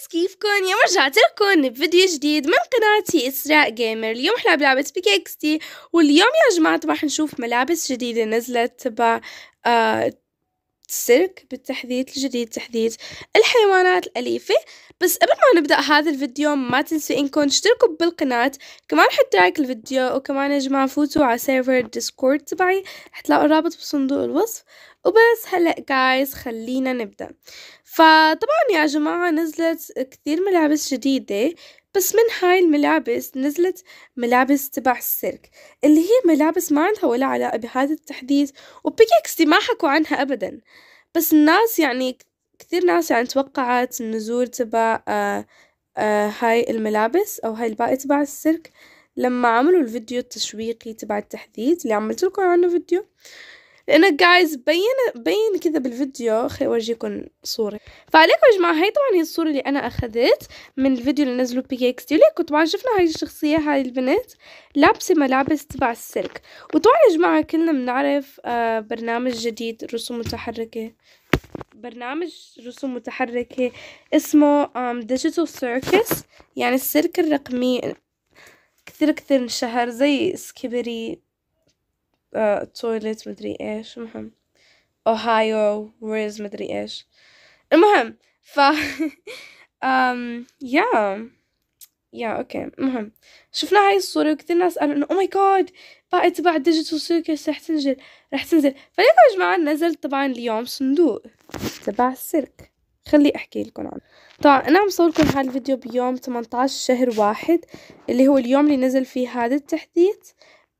الناس كيفكم يوم رجعت لكم بفيديو جديد من قناتي اسراء جيمر اليوم رح بلعبة بيكيكستي واليوم يا جماعة رح نشوف ملابس جديدة نزلت تبع آه بالتحديد الجديد تحديد الحيوانات الأليفة بس قبل ما نبدأ هذا الفيديو ما تنسوا إنكم تشتركوا بالقناة كمان حطوا لايك الفيديو وكمان يا جماعة فوتوا على سيرفر ديسكورد تبعي حتلاقوا الرابط بصندوق الوصف وبس هلأ جايز خلينا نبدأ فطبعا يا جماعة نزلت كثير ملابس جديدة بس من هاي الملابس نزلت ملابس تبع السيرك اللي هي ملابس ما عندها ولا علاقة بهذا التحديث وبيكيكسي ما حكوا عنها أبدا بس الناس يعني كثير ناس يعني توقعت النزول تبع آآ آه، آآ آه، هاي الملابس أو هاي الباقي تبع السيرك لما عملوا الفيديو التشويقي تبع التحديث اللي عملت لكم عنه فيديو لانه جايز بين بين كذا بالفيديو خلي أورجيكم صورة فعليكم يا جماعة هاي طبعا هي الصورة اللي أنا أخذت من الفيديو اللي نزلوا بي كي ليكم طبعا شفنا هاي الشخصية هاي البنت لابسة ملابس تبع السلك وطبعا يا جماعة كلنا بنعرف آه، برنامج جديد رسوم متحركة برنامج رسوم متحركة اسمه ديجيتال سيركس يعني السيرك الرقمي كثير كثير انشهر زي سكيبري تويلت مدري ايش المهم اوهايو ويز مدري ايش المهم ف أم يا يا اوكي المهم شفنا هاي الصورة وكثير ناس قالوا انه او ماي جاد بقى تبع الديجيتال سيركس رح تنزل رح تنزل فليكم يا جماعة نزل طبعا اليوم صندوق تبع السيرك خلي احكي لكم عنه طبعا انا عم صور لكم الفيديو بيوم 18 شهر واحد اللي هو اليوم اللي نزل فيه هذا التحديث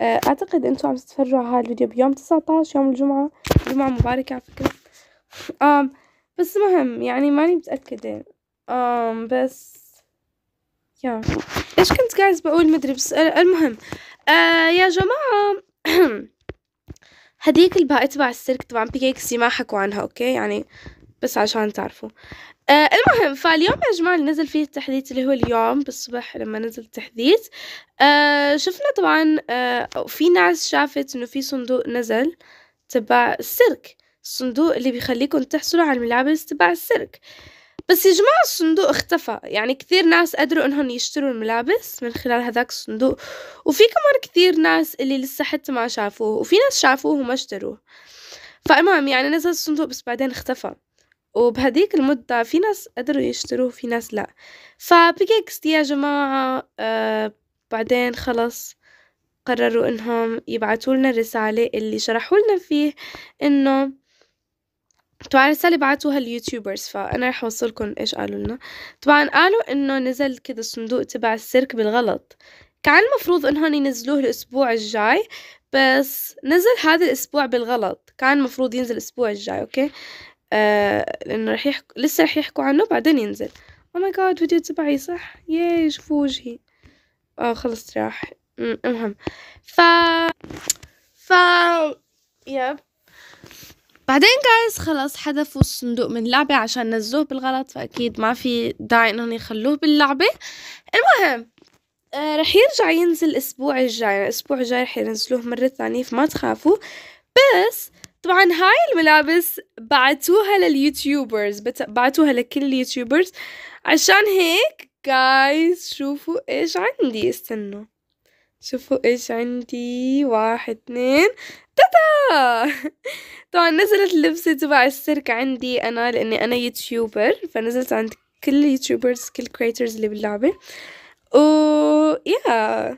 اعتقد انتم عم تتفرجوا على هذا الفيديو بيوم 19 يوم الجمعة جمعة مباركة على فكرة آم بس مهم يعني ماني متأكدة آم بس يا ايش كنت جايز بقول مدري بس المهم آه يا جماعة هديك الباقي تبع السيرك طبعا بي ما حكوا عنها اوكي يعني بس عشان تعرفوا آه المهم فاليوم يا جماعة نزل فيه التحديث اللي هو اليوم بالصبح لما نزل التحديث آه شفنا طبعا آه في ناس شافت انه في صندوق نزل تبع السيرك الصندوق اللي بيخليكم تحصلوا على الملابس تبع السيرك بس يا جماعة الصندوق اختفى يعني كثير ناس قدروا انهم يشتروا الملابس من خلال هذاك الصندوق وفي كمان كثير ناس اللي لسه حتى ما شافوه وفي ناس شافوه وما اشتروه فالمهم يعني نزل الصندوق بس بعدين اختفى وبهديك المدة في ناس قدروا يشتروه في ناس لا فبيجيكس يا جماعة آه بعدين خلص قرروا انهم يبعثوا لنا رسالة اللي شرحوا لنا فيه انه طبعا الرسالة بعتوها اليوتيوبرز فأنا رح أوصلكم إيش قالوا لنا طبعا قالوا إنه نزل كده الصندوق تبع السيرك بالغلط كان المفروض إنهم ينزلوه الأسبوع الجاي بس نزل هذا الأسبوع بالغلط كان المفروض ينزل الأسبوع الجاي أوكي آه لانه راح يحكوا لسه راح يحكوا عنه بعدين ينزل او ماي جاد فيديو تبعي صح ياي شوفوا وجهي اه خلص راح المهم ف ف يب بعدين جايز خلص حذفوا الصندوق من اللعبة عشان نزلوه بالغلط فأكيد ما في داعي إنهم يخلوه باللعبة المهم آه رح يرجع ينزل الأسبوع الجاي الأسبوع الجاي رح ينزلوه مرة ثانية فما تخافوا بس طبعا هاي الملابس بعتوها لليوتيوبرز بعتوها لكل اليوتيوبرز عشان هيك جايز شوفوا ايش عندي استنوا شوفوا ايش عندي واحد اثنين تاتا طبعا نزلت اللبسة تبع السيرك عندي انا لاني انا يوتيوبر فنزلت عند كل اليوتيوبرز كل كريترز اللي باللعبة و يا yeah.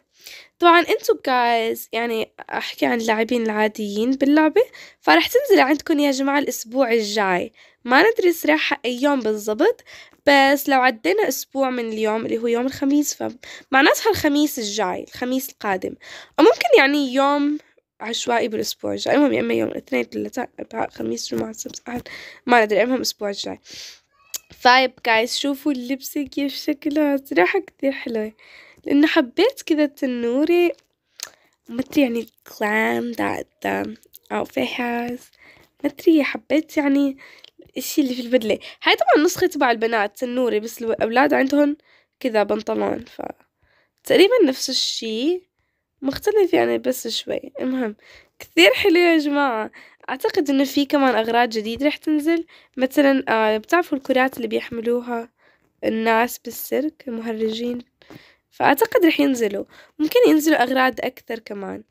طبعًا انتو جايز يعني أحكي عن اللاعبين العاديين باللعبة، فرح تنزل عندكم يا جماعة الأسبوع الجاي ما ندري صراحة أي يوم بالضبط بس لو عدينا أسبوع من اليوم اللي هو يوم الخميس فمعناتها الخميس الجاي الخميس القادم أو ممكن يعني يوم عشوائي بالأسبوع الجاي المهم يا إما يوم الاثنين ثلاثاء أربعاء خميس جمعة سبت أحد ما ندري المهم الأسبوع الجاي فايب جايز شوفوا اللبسة كيف شكلها صراحة كتير حلوة لأنه حبيت كذا تنوري مدري يعني glam that the outfit has مدري حبيت يعني الشي اللي في البدلة هاي طبعا نسخة تبع البنات تنوري بس الأولاد عندهم كذا بنطلون ف تقريبا نفس الشي مختلف يعني بس شوي المهم كثير حلو يا جماعة أعتقد إنه في كمان أغراض جديدة رح تنزل مثلا آه بتعرفوا الكرات اللي بيحملوها الناس بالسيرك المهرجين فأعتقد رح ينزلوا ممكن ينزلوا أغراض أكثر كمان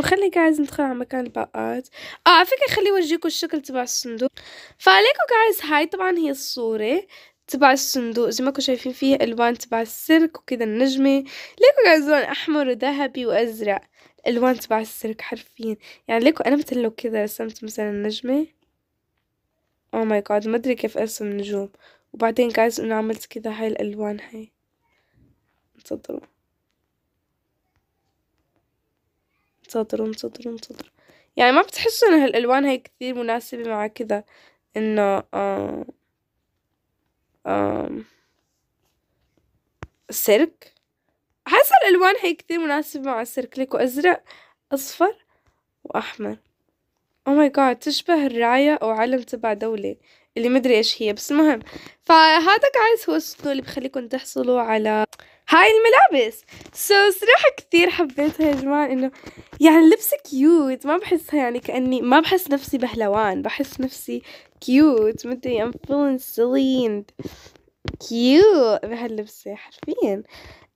خلي قاعد ندخل على مكان الباقات اه على فكرة خلي اورجيكم الشكل تبع الصندوق فعليكم جايز هاي طبعا هي الصورة تبع الصندوق زي ما كنتوا شايفين فيها الوان تبع السيرك وكذا النجمة ليكو جايز لون احمر وذهبي وازرق الوان تبع السيرك حرفيا يعني ليكو انا مثل لو كذا رسمت مثلا نجمة او ماي جاد ما ادري كيف ارسم نجوم وبعدين جايز انه عملت كذا هاي الالوان هاي انتظروا انتظروا انتظروا انتظروا يعني ما بتحسوا ان هالالوان هي كثير مناسبة مع كذا انه آه آه سيرك حاسة الالوان هي كثير مناسبة مع السيرك ليكو ازرق اصفر واحمر او ماي جاد تشبه الراية او علم تبع دولة اللي مدري ايش هي بس المهم فهذا جايز هو السلوك اللي بخليكم تحصلوا على هاي الملابس سو so, صراحة كثير حبيتها يا جماعة انه يعني لبس كيوت ما بحسها يعني كأني ما بحس نفسي بهلوان بحس نفسي كيوت مدري I'm feeling silly and cute بهاللبسة حرفيا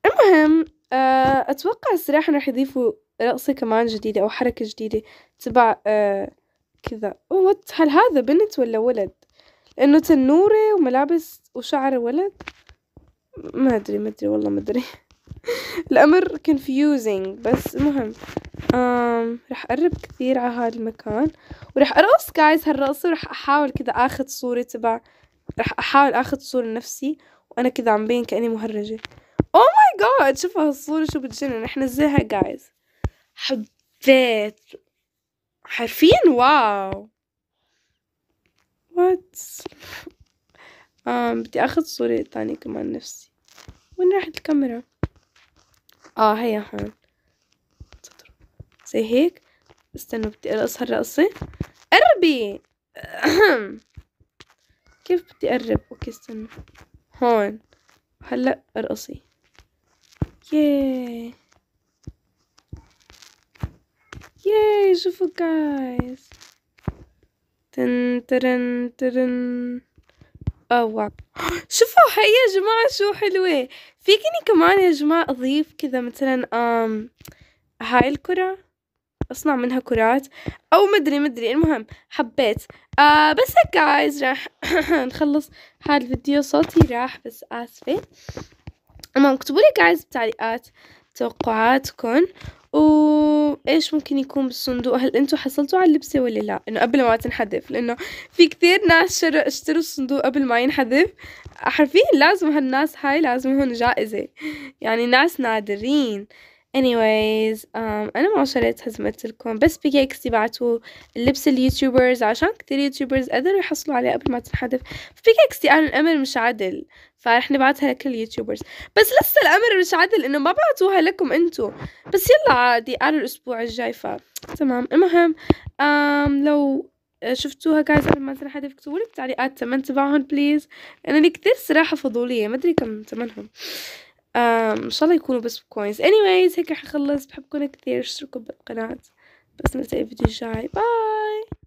المهم آه، اتوقع صراحة راح يضيفوا رقصة كمان جديدة او حركة جديدة تبع آه، كذا وات هل هذا بنت ولا ولد؟ لانه تنورة وملابس وشعر ولد ما ادري ما ادري والله ما ادري الامر confusing بس المهم آم رح اقرب كثير على هذا المكان ورح ارقص جايز هالرقصة ورح احاول كذا اخذ صورة تبع رح احاول اخذ صورة لنفسي وانا كذا عم بين كاني مهرجة او ماي جاد شوفوا هالصورة شو بتجنن احنا نزلها جايز حبيت حرفيا واو وات بدي اخذ صورة تانية كمان نفسي وين راحت الكاميرا اه هيا هون زي هيك استنوا بدي ارقص هالرقصة قربي كيف بدي اقرب اوكي استنوا هون هلا ارقصي ياي ياي شوفوا جايز تن ترن ترن شوفوا شوفوها يا جماعة شو حلوة فيكني كمان يا جماعة أضيف كذا مثلا آم هاي الكرة أصنع منها كرات أو مدري مدري المهم حبيت آه بس هيك جايز راح نخلص هذا الفيديو صوتي راح بس آسفة المهم اكتبوا لي جايز بتعليقات توقعاتكم و ايش ممكن يكون بالصندوق هل انتم حصلتوا على اللبسه ولا لا انه قبل ما تنحذف لانه في كثير ناس شر... اشتروا الصندوق قبل ما ينحذف حرفيا لازم هالناس هاي لازم هون جائزه يعني ناس نادرين anyways um, انا شريت هزمت لكم بس بيجي اكس بعتوا لبس اليوتيوبرز عشان كتير يوتيوبرز قدروا يحصلوا عليه قبل ما تنحذف فبيجي اكس قالوا الامر مش عدل فرح نبعتها لكل اليوتيوبرز بس لسه الامر مش عدل انه ما بعتوها لكم انتو بس يلا عادي قالوا الاسبوع الجاي ف تمام المهم um, لو شفتوها جايز قبل ما تنحذف اكتبوا لي بالتعليقات تمن تبعهم بليز انا كثير كتير صراحه فضوليه ما ادري كم تمنهم ان شاء الله يكونوا بس كوينز anyways هيك رح اخلص بحبكم كثير اشتركوا بالقناة بس نلتقي الفيديو الجاي باي